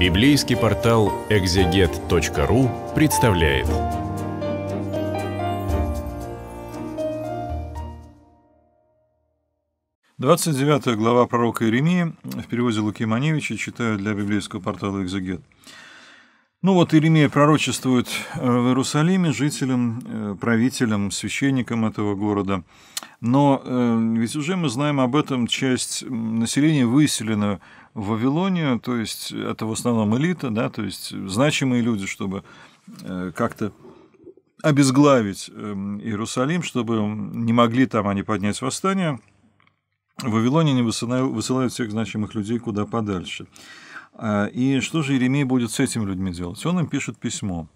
Библейский портал экзегет.ру представляет. Двадцать девятая глава пророка Иеремии в переводе Луки Маневича читаю для библейского портала «Экзегет». Ну вот Иеремия пророчествует э, в Иерусалиме жителям, э, правителям, священникам этого города. Но э, ведь уже мы знаем об этом, часть населения выселена в Вавилоне, то есть это в основном элита, да, то есть значимые люди, чтобы э, как-то обезглавить эм, Иерусалим, чтобы не могли там они поднять восстание. В Вавилоне они высылают, всех значимых людей куда подальше. А, и что же Еремей будет с этими людьми делать? Он им пишет письмо.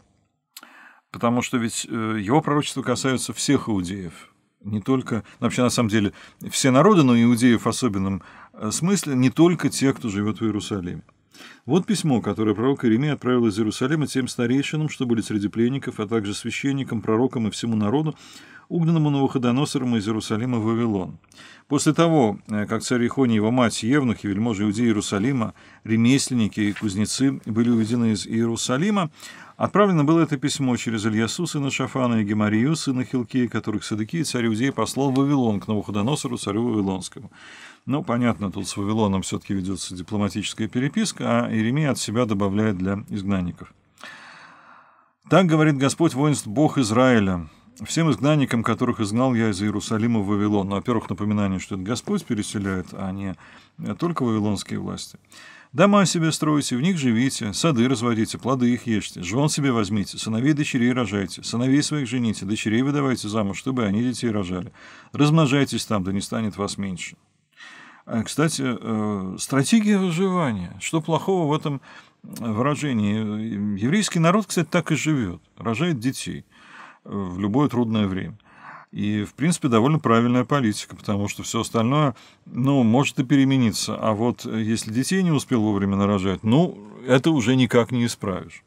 Потому что ведь э, его пророчество касается всех иудеев, не только, вообще на самом деле все народы, но иудеев в особенном э, смысле, не только те, кто живет в Иерусалиме. Вот письмо, которое пророк Иеремия отправил из Иерусалима тем старейшинам, что были среди пленников, а также священникам, пророкам и всему народу, угнанному Навуходоносором из Иерусалима в Вавилон. После того, э, как царь Ихоний, его мать, евнухи, вельможи Иудеи Иерусалима, ремесленники и кузнецы были уведены из Иерусалима, Отправлено было это письмо через Ильясу, сына Шафана, и Гемарию, сына Хилкии, которых Садыкий, царь Иудей, послал в Вавилон к Навуходоносору, царю Вавилонскому. Ну, понятно, тут с Вавилоном все-таки ведется дипломатическая переписка, а Иеремия от себя добавляет для изгнанников. «Так говорит Господь воинств Бог Израиля, всем изгнанникам, которых изгнал я из Иерусалима в Вавилон. Ну, во-первых, напоминание, что это Господь переселяет, а не э, только вавилонские власти. Дома себе стройте, в них живите, сады разводите, плоды их ешьте, жен себе возьмите, сыновей дочерей рожайте, сыновей своих жените, дочерей выдавайте замуж, чтобы они детей рожали. Размножайтесь там, да не станет вас меньше. А, кстати, э, стратегия выживания. Что плохого в этом выражении? Э, еврейский народ, кстати, так и живет, рожает детей – в любое трудное время. И, в принципе, довольно правильная политика, потому что все остальное, ну, может и перемениться. А вот э, если детей не успел вовремя нарожать, ну, это уже никак не исправишь.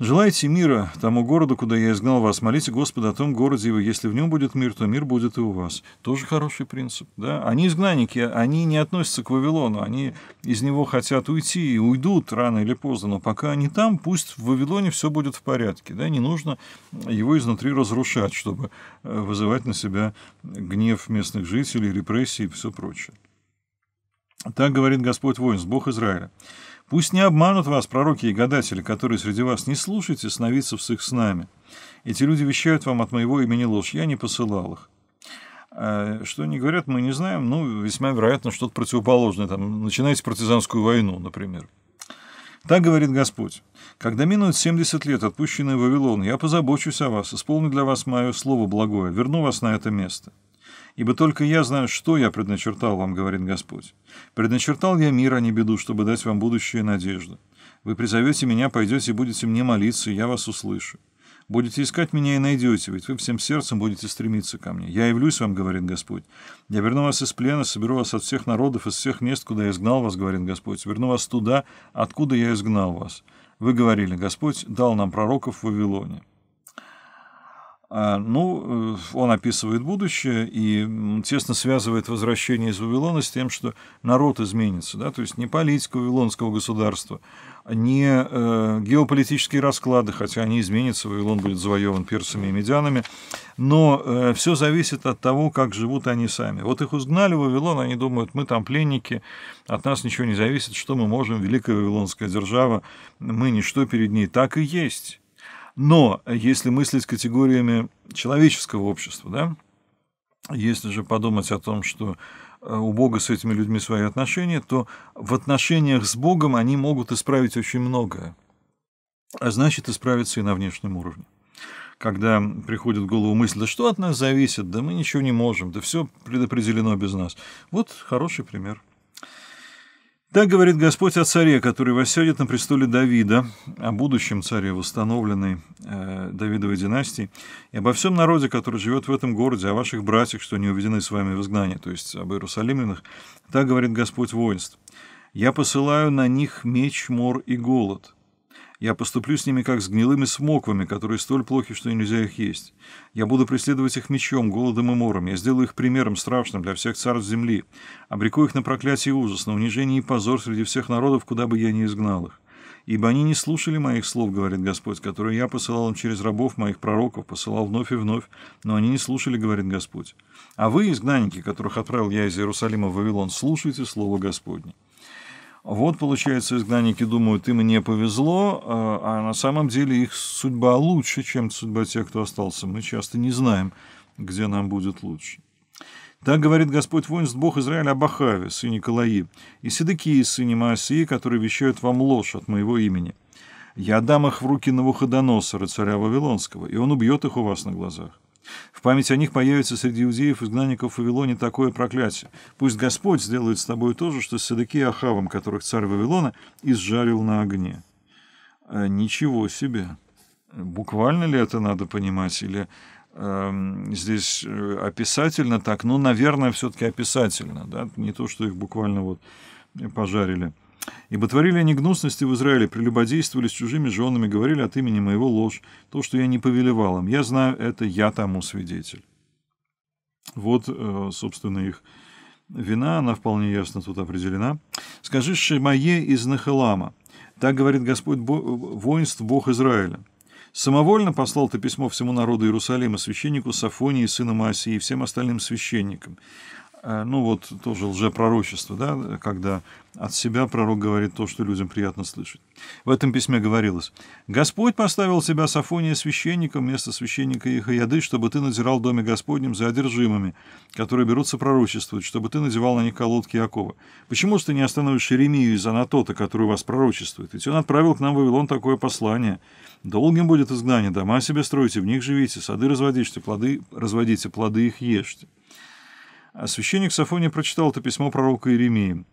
Желайте мира тому городу, куда я изгнал вас. Молите Господа о том городе его. Если в нем будет мир, то мир будет и у вас. Тоже хороший принцип. Да? Они изгнанники, они не относятся к Вавилону. Они из него хотят уйти и уйдут рано или поздно. Но пока они там, пусть в Вавилоне все будет в порядке. Да? Не нужно его изнутри разрушать, чтобы э, вызывать на себя гнев местных жителей, репрессии и все прочее. Так говорит Господь воинств, Бог Израиля. Пусть не обманут вас пророки и гадатели, которые среди вас не слушайте сновидцев с их снами. Эти люди вещают вам от моего имени ложь, я не посылал их. А, что они говорят, мы не знаем, ну, весьма вероятно, что-то противоположное. Там, начинайте партизанскую войну, например. Так говорит Господь. Когда минует 70 лет, отпущенные в Вавилон, я позабочусь о вас, исполню для вас мое слово благое, верну вас на это место. Ибо только я знаю, что я предначертал вам, говорит Господь. Предначертал я мир, а не беду, чтобы дать вам будущее надежду. Вы призовете меня, пойдете и будете мне молиться, и я вас услышу. Будете искать меня и найдете, ведь вы всем сердцем будете стремиться ко мне. Я явлюсь вам, говорит Господь. Я верну вас из плена, соберу вас от всех народов, из всех мест, куда я изгнал вас, говорит Господь. Верну вас туда, откуда я изгнал вас. Вы говорили, Господь дал нам пророков в Вавилоне. А, ну, э, он описывает будущее и тесно связывает возвращение из Вавилона с тем, что народ изменится. Да? То есть не политика вавилонского государства, не э, геополитические расклады, хотя они изменятся, Вавилон будет завоеван персами и медианами, но э, все зависит от того, как живут они сами. Вот их узнали в Вавилон, они думают, мы там пленники, от нас ничего не зависит, что мы можем, великая вавилонская держава, мы ничто перед ней. Так и есть. Но если мыслить категориями человеческого общества, да, если же подумать о том, что э, у Бога с этими людьми свои отношения, то в отношениях с Богом они могут исправить очень многое. А значит, исправиться и на внешнем уровне. Когда приходит в голову мысль, да что от нас зависит, да мы ничего не можем, да все предопределено без нас. Вот хороший пример. Так говорит Господь о царе, который восседет на престоле Давида, о будущем царе, восстановленной э, Давидовой династии, и обо всем народе, который живет в этом городе, о ваших братьях, что не уведены с вами в изгнание, то есть об Иерусалимлянах. Так говорит Господь воинств. «Я посылаю на них меч, мор и голод, я поступлю с ними как с гнилыми смоквами, которые столь плохи, что нельзя их есть. Я буду преследовать их мечом, голодом и мором. Я сделаю их примером страшным для всех царств земли. Обреку их на проклятие и ужас, на унижение и позор среди всех народов, куда бы я ни изгнал их. Ибо они не слушали моих слов, говорит Господь, которые я посылал им через рабов моих пророков, посылал вновь и вновь, но они не слушали, говорит Господь. А вы, изгнанники, которых отправил я из Иерусалима в Вавилон, слушайте слово Господне. Вот, получается, изгнанники думают, им не повезло, а, а на самом деле их судьба лучше, чем судьба тех, кто остался. Мы часто не знаем, где нам будет лучше. Так говорит Господь воинств, Бог Израиля об Ахаве, сыне Калаи, и Седыкии, сыне Моасии, которые вещают вам ложь от моего имени. Я дам их в руки Навуходоносора, царя Вавилонского, и он убьет их у вас на глазах. В память о них появится среди иудеев-изгнанников в Вавилоне такое проклятие. Пусть Господь сделает с тобой то же, что с Седеки и Ахавом, которых царь Вавилона изжарил на огне». А, ничего себе! Буквально ли это надо понимать? Или эм, э, здесь описательно так? Ну, наверное, все-таки описательно. Да? Не то, что их буквально вот пожарили. Ибо творили они гнусности в Израиле, прелюбодействовали с чужими женами, говорили от имени моего ложь, то, что я не повелевал им. Я знаю это, я тому свидетель». Вот, э, собственно, их вина, она вполне ясно тут определена. «Скажи Шимае из Нахелама, так говорит Господь воинств Бог Израиля». Самовольно послал ты письмо всему народу Иерусалима, священнику Сафонии, сыну Маасии и всем остальным священникам. Э, ну вот тоже лжепророчество, да, когда от себя пророк говорит то, что людям приятно слышать. В этом письме говорилось, «Господь поставил тебя, Сафония, священником вместо священника Ихаяды, чтобы ты надзирал в доме Господнем за одержимыми, которые берутся пророчествовать, чтобы ты надевал на них колодки Якова. Почему же ты не остановишь Иеремию из Анатота, который вас пророчествует? Ведь он отправил к нам в Вавилон такое послание. Долгим будет изгнание, дома себе стройте, в них живите, сады разводите, плоды, разводите, плоды их ешьте». А священник Сафония прочитал это письмо пророка Иеремии.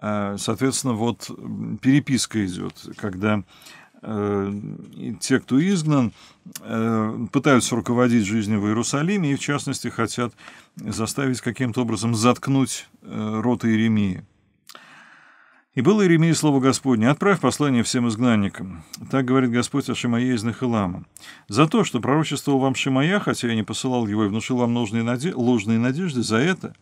Э, соответственно, вот переписка идет, когда э, те, кто изгнан, э, пытаются руководить жизнью в Иерусалиме и, в частности, хотят заставить каким-то образом заткнуть рот Иеремии. И было Иеремии слово Господне, «Отправь послание всем изгнанникам». Так говорит Господь о Шимае из Нахилама. «За то, что пророчествовал вам Шимая, хотя я не посылал его и внушил вам ложные, наде... ложные надежды, за это,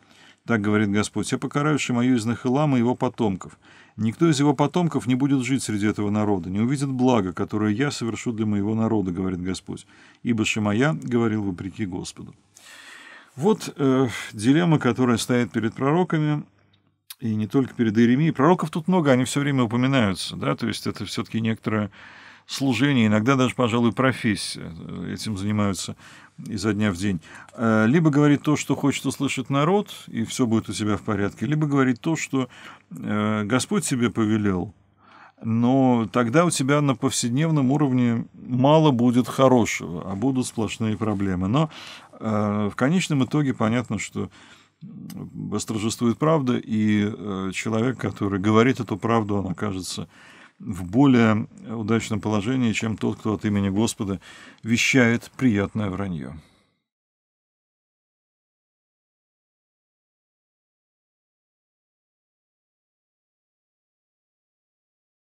так говорит Господь, я покараю Шимаю из Нахилама и его потомков. Никто из его потомков не будет жить среди этого народа, не увидит блага, которое я совершу для моего народа, говорит Господь, ибо Шимая говорил вопреки Господу». Вот э, дилемма, которая стоит перед пророками – и не только перед Иеремией. Пророков тут много, они все время упоминаются, да, то есть это все-таки некоторое служение, иногда даже, пожалуй, профессия. Э, этим занимаются изо дня в день. Э, либо говорит то, что хочет услышать народ, и все будет у тебя в порядке, либо говорит то, что э, Господь тебе повелел, но тогда у тебя на повседневном уровне мало будет хорошего, а будут сплошные проблемы. Но в конечном итоге понятно, что восторжествует правда, и э, человек, который говорит эту правду, он окажется в более удачном положении, чем тот, кто от имени Господа вещает приятное вранье.